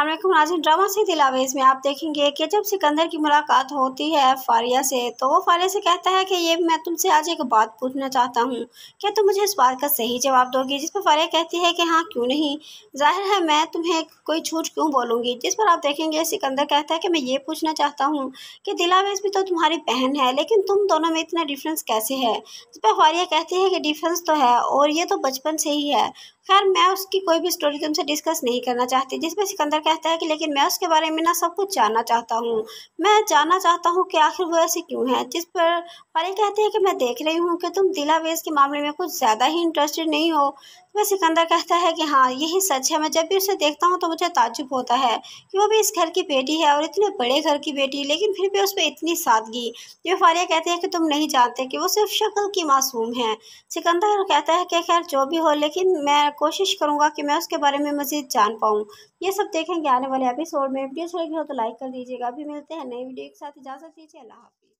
आज ड्रामा से दिलावेज में आप देखेंगे कि जब सिकंदर की मुलाकात होती है फारिया से तो वो फारिया से कहता है कि ये मैं तुमसे आज एक बात पूछना चाहता हूँ क्या तुम मुझे इस बात का सही जवाब दोगी जिस पर फारिया कहती है कि हाँ क्यों नहीं जाहिर है मैं तुम्हें कोई झूठ क्यों बोलूँगी जिस पर आप देखेंगे सिकंदर कहता है कि मैं ये पूछना चाहता हूँ कि दिलावेज भी तो तुम्हारी बहन है लेकिन तुम दोनों में इतना डिफरेंस कैसे है जिस पर फारिया कहती है कि डिफरेंस तो है और ये तो बचपन से ही है खैर मैं उसकी कोई भी स्टोरी तुमसे डिस्कस नहीं करना चाहती जिस पर सिकंदर कहता है कि लेकिन मैं उसके बारे में ना सब कुछ जानना चाहता हूँ मैं जानना चाहता हूँ कि आखिर वो ऐसे क्यों है जिस पर परी कहती है कि मैं देख रही हूँ कि तुम दिलावेज के मामले में कुछ ज़्यादा ही इंटरेस्टेड नहीं हो वह सिकंदर कहता है कि हाँ यही सच है मैं जब भी उसे देखता हूँ तो मुझे ताजुब होता है कि वो भी इस घर की बेटी है और इतने बड़े घर की बेटी लेकिन फिर भी उस पर इतनी सादगी जो फारिया कहते हैं कि तुम नहीं जानते कि वो सिर्फ शक्ल की मासूम है सिकंदर कहता है कि खैर जो भी हो लेकिन मैं कोशिश करूँगा कि मैं उसके बारे में मज़ीद जान पाऊँ ये सब देखेंगे आने वाले एपिसोड में वीडियो छोड़ेगी हो तो लाइक कर दीजिएगा अभी मिलते हैं नई वीडियो के साथ इजाज़त दीजिए अल्लाह हाफि